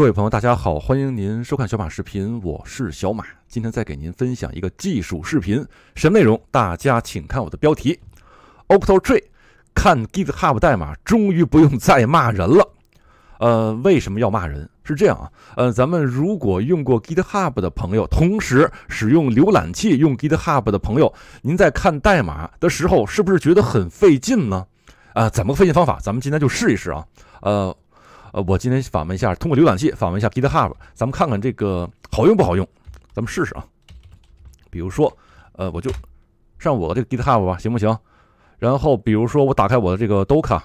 各位朋友，大家好，欢迎您收看小马视频，我是小马。今天再给您分享一个技术视频，什么内容？大家请看我的标题。Octo Tree 看 GitHub 代码，终于不用再骂人了。呃，为什么要骂人？是这样啊，呃，咱们如果用过 GitHub 的朋友，同时使用浏览器用 GitHub 的朋友，您在看代码的时候，是不是觉得很费劲呢？啊，怎么费劲？方法，咱们今天就试一试啊。呃。呃，我今天访问一下，通过浏览器访问一下 GitHub，咱们看看这个好用不好用。咱们试试啊，比如说，呃，我就上我这个 GitHub 吧，行不行？然后比如说，我打开我的这个 d o k a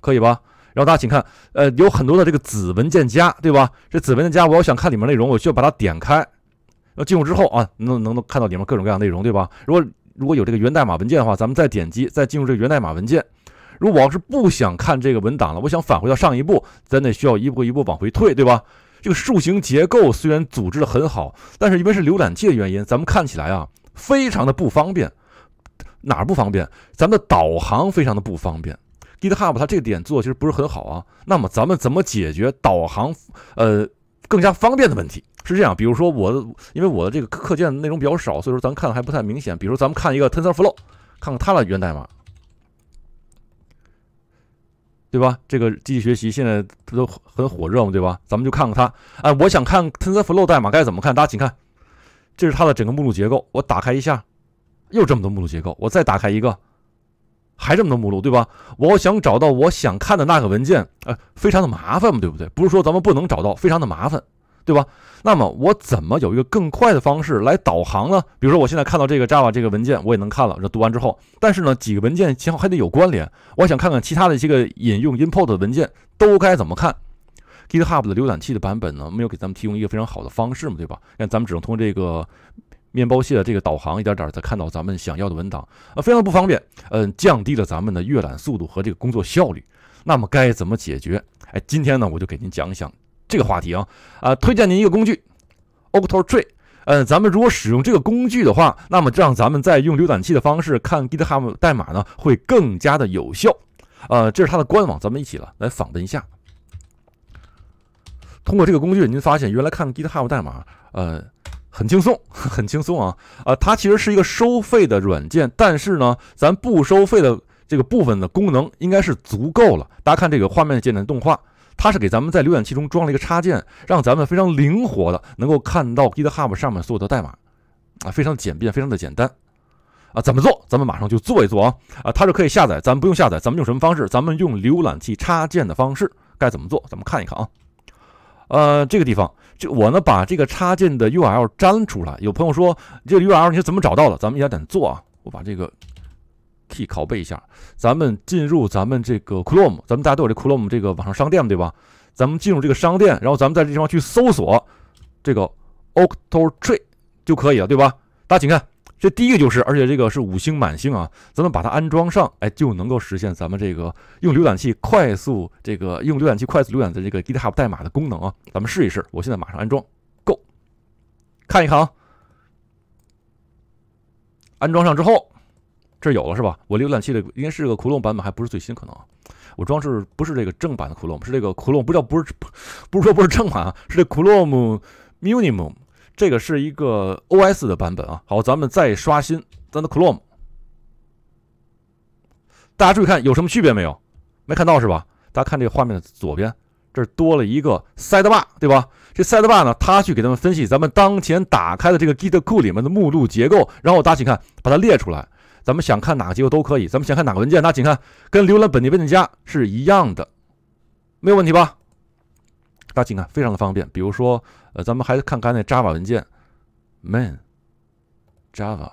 可以吧？然后大家请看，呃，有很多的这个子文件夹，对吧？这子文件夹，我要想看里面内容，我需要把它点开。要进入之后啊，能能能看到里面各种各样内容，对吧？如果如果有这个源代码文件的话，咱们再点击，再进入这个源代码文件。如果我要是不想看这个文档了，我想返回到上一步，咱得需要一步一步往回退，对吧？这个树形结构虽然组织的很好，但是因为是浏览器的原因，咱们看起来啊非常的不方便。哪儿不方便？咱们的导航非常的不方便。GitHub 它这个点做其实不是很好啊。那么咱们怎么解决导航呃更加方便的问题？是这样，比如说我因为我的这个课件内容比较少，所以说咱看的还不太明显。比如咱们看一个 TensorFlow，看看它的源代码。对吧？这个机器学习现在它都很火热嘛，对吧？咱们就看看它。哎，我想看 TensorFlow 代码该怎么看？大家请看，这是它的整个目录结构。我打开一下，又这么多目录结构。我再打开一个，还这么多目录，对吧？我想找到我想看的那个文件，啊，非常的麻烦嘛，对不对？不是说咱们不能找到，非常的麻烦。对吧？那么我怎么有一个更快的方式来导航呢？比如说，我现在看到这个 Java 这个文件，我也能看了，这读完之后，但是呢，几个文件前后还得有关联。我想看看其他的一些个引用 import 的文件都该怎么看。GitHub 的浏览器的版本呢，没有给咱们提供一个非常好的方式嘛，对吧？那咱们只能通过这个面包屑的这个导航一点点儿才看到咱们想要的文档，啊，非常的不方便，嗯，降低了咱们的阅览速度和这个工作效率。那么该怎么解决？哎，今天呢，我就给您讲一讲。这个话题啊，呃，推荐您一个工具，Octo Tree。呃，咱们如果使用这个工具的话，那么让咱们再用浏览器的方式看 GitHub 代码呢，会更加的有效。呃，这是它的官网，咱们一起来来访问一下。通过这个工具，您发现原来看 GitHub 代码，呃，很轻松，很轻松啊！啊，它其实是一个收费的软件，但是呢，咱不收费的这个部分的功能应该是足够了。大家看这个画面的简单动画。它是给咱们在浏览器中装了一个插件，让咱们非常灵活的能够看到 GitHub 上面所有的代码，啊，非常简便，非常的简单，啊，怎么做？咱们马上就做一做啊！啊，它是可以下载，咱们不用下载，咱们用什么方式？咱们用浏览器插件的方式。该怎么做？咱们看一看啊。呃，这个地方，这我呢把这个插件的 URL 粘出来。有朋友说这个 URL 你是怎么找到的？咱们一点点做啊。我把这个。替，拷贝一下，咱们进入咱们这个 Chrome，咱们大家都有这 Chrome 这个网上商店对吧？咱们进入这个商店，然后咱们在这地方去搜索这个 Octo Tree 就可以了，对吧？大家请看，这第一个就是，而且这个是五星满星啊。咱们把它安装上，哎，就能够实现咱们这个用浏览器快速这个用浏览器快速浏览的这个 GitHub 代码的功能啊。咱们试一试，我现在马上安装，Go，看一看啊。安装上之后。这有了是吧？我浏览器的应该是个 Chrome 版本，还不是最新，可能。我装是不是这个正版的 Chrome？是这个 Chrome，不叫不是，不是说不是正版啊，是这个 Chrome Minimum，这个是一个 OS 的版本啊。好，咱们再刷新咱的 Chrome，大家注意看有什么区别没有？没看到是吧？大家看这个画面的左边，这儿多了一个 SideBar，对吧？这 SideBar 呢，它去给咱们分析咱们当前打开的这个 Git 库里面的目录结构，然后大家请看，把它列出来。咱们想看哪个机构都可以。咱们想看哪个文件，那请看，跟浏览本地文件夹是一样的，没有问题吧？大家请看，非常的方便。比如说，呃，咱们还看看那 Java 文件，main，Java，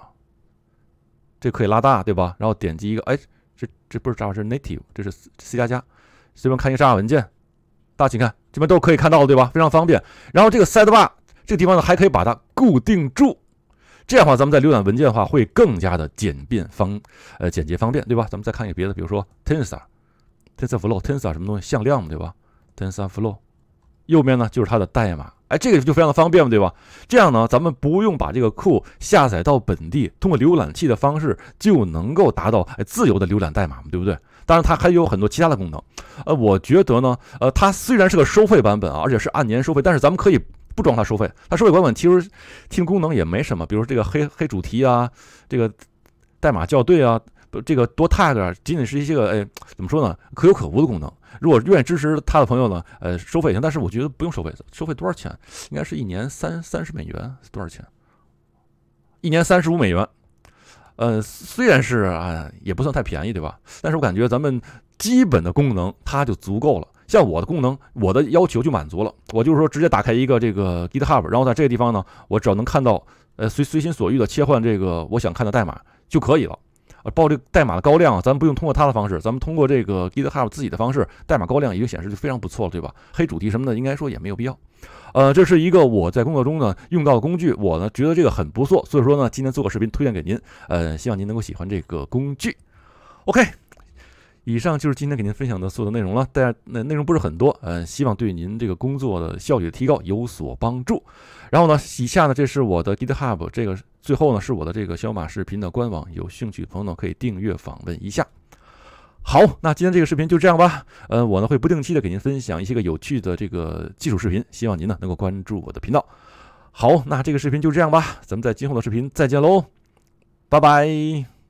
这可以拉大，对吧？然后点击一个，哎，这这不是 Java，是 Native，这是 C 加加。随便看一个 Java 文件，大家请看，这边都可以看到，对吧？非常方便。然后这个 Side Bar 这个地方呢，还可以把它固定住。这样的话，咱们在浏览文件的话会更加的简便方，呃，简洁方便，对吧？咱们再看一个别的，比如说 t e n s o r t e n s o r f l o w Tensor 什么东西向量嘛，对吧？Tensorflow 右面呢就是它的代码，哎，这个就非常的方便嘛，对吧？这样呢，咱们不用把这个库下载到本地，通过浏览器的方式就能够达到自由的浏览代码嘛，对不对？当然，它还有很多其他的功能。呃，我觉得呢，呃，它虽然是个收费版本啊，而且是按年收费，但是咱们可以。不装它收费，它收费版本其实，听功能也没什么。比如这个黑黑主题啊，这个代码校对啊，不，这个多 tab 仅仅是一些个哎，怎么说呢？可有可无的功能。如果愿意支持它的朋友呢，呃，收费一行。但是我觉得不用收费，收费多少钱？应该是一年三三十美元，多少钱？一年三十五美元。呃，虽然是啊，也不算太便宜，对吧？但是我感觉咱们基本的功能它就足够了。像我的功能，我的要求就满足了。我就是说，直接打开一个这个 GitHub，然后在这个地方呢，我只要能看到，呃，随随心所欲的切换这个我想看的代码就可以了。啊，报这个代码的高亮，咱不用通过它的方式，咱们通过这个 GitHub 自己的方式，代码高亮已经显示就非常不错，了，对吧？黑主题什么的，应该说也没有必要。呃，这是一个我在工作中呢用到的工具，我呢觉得这个很不错，所以说呢，今天做个视频推荐给您。呃，希望您能够喜欢这个工具。OK。以上就是今天给您分享的所有的内容了，大家那内容不是很多，嗯，希望对您这个工作的效率的提高有所帮助。然后呢，以下呢，这是我的 GitHub，这个最后呢是我的这个小马视频的官网，有兴趣朋友呢可以订阅访问一下。好，那今天这个视频就这样吧，呃，我呢会不定期的给您分享一些个有趣的这个技术视频，希望您呢能够关注我的频道。好，那这个视频就这样吧，咱们在今后的视频再见喽，拜拜。